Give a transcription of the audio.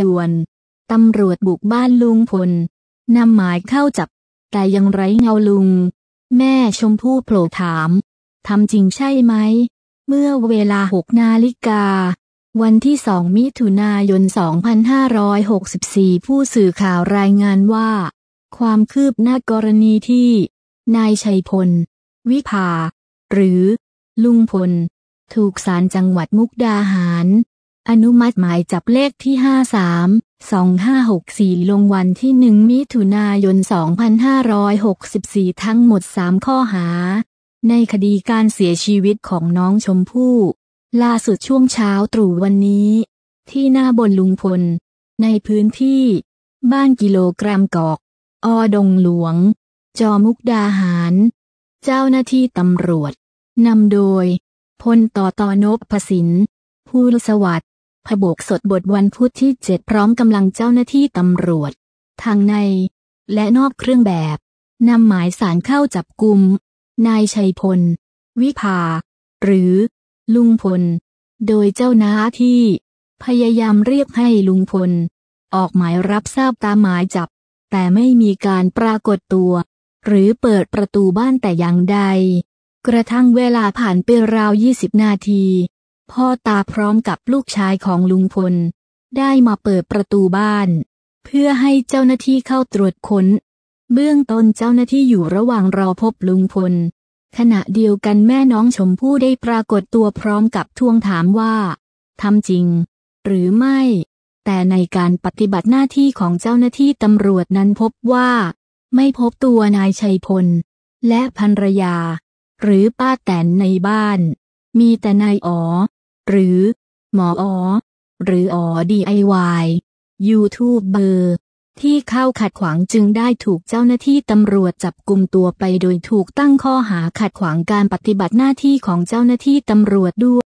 ด่วนตำรวจบุกบ้านลุงพลนำหมายเข้าจับแต่ยังไร้เงาลุง แม่ชมพู่โผล่ถามทำจริงใช่ไหมเมื่อเวลาหกนาฬิกา วันที่สองมิถุนายน 2564 ผู้สื่อข่าวรายงานว่า ความคืบหน้ากรณีที่ นายชัยพล วิภา หรือ ลุงพล ถูกศาลจังหวัดมุกดาหารอนุมัติหมายจับเลขที่ 532564 ลงวันที่ 1 มิถุนายน 2564 ทั้งหมด 3 ข้อหา ในคดีการเสียชีวิตของน้องชมพู่ล่าสุดช่วงเช้าตรู่วันนี้ ที่หน้าบนลุงพล ในพื้นที่ บ้านกิโลกรัมกอก อดงหลวง จอมุกดาหารเจ้าหน้าที่ตำรวจนำโดยพลต่อตอนบพสินภูลสวัสดผบกสดบทวันพุธที่7พร้อมกำลังเจ้าหน้าที่ตำรวจ ทางใน และนอกเครื่องแบบนำหมายสารเข้าจับกลุ่มนายชัยพล วิภา หรือ ลุงพล โดยเจ้าหน้าที่ พยายามเรียกให้ลุงพล ออกหมายรับทราบตามหมายจับ แต่ไม่มีการปรากฏตัว หรือเปิดประตูบ้านแต่อย่างใด กระทั่งเวลาผ่านไปราว 20 นาทีพ่อตาพร้อมกับลูกชายของลุงพล ได้มาเปิดประตูบ้าน เพื่อให้เจ้าหน้าที่เข้าตรวจค้น เบื้องต้นเจ้าหน้าที่อยู่ระหว่างรอพบลุงพล ขณะเดียวกันแม่น้องชมพู่ได้ปรากฏตัวพร้อมกับทวงถามว่า ทำจริง หรือไม่ แต่ในการปฏิบัติหน้าที่ของเจ้าหน้าที่ตำรวจนั้นพบว่า ไม่พบตัวนายชัยพล และภรรยา หรือป้าแตนในบ้าน มีแต่นายอ๋อหรือ หมออ๋อหรืออ๋อ DIY ยูทูบเบอร์ ที่เข้าขัดขวางจึงได้ถูกเจ้าหน้าที่ตำรวจจับกลุ่มตัวไปโดยถูกตั้งข้อหาขัดขวางการปฏิบัติหน้าที่ของเจ้าหน้าที่ตำรวจด้วย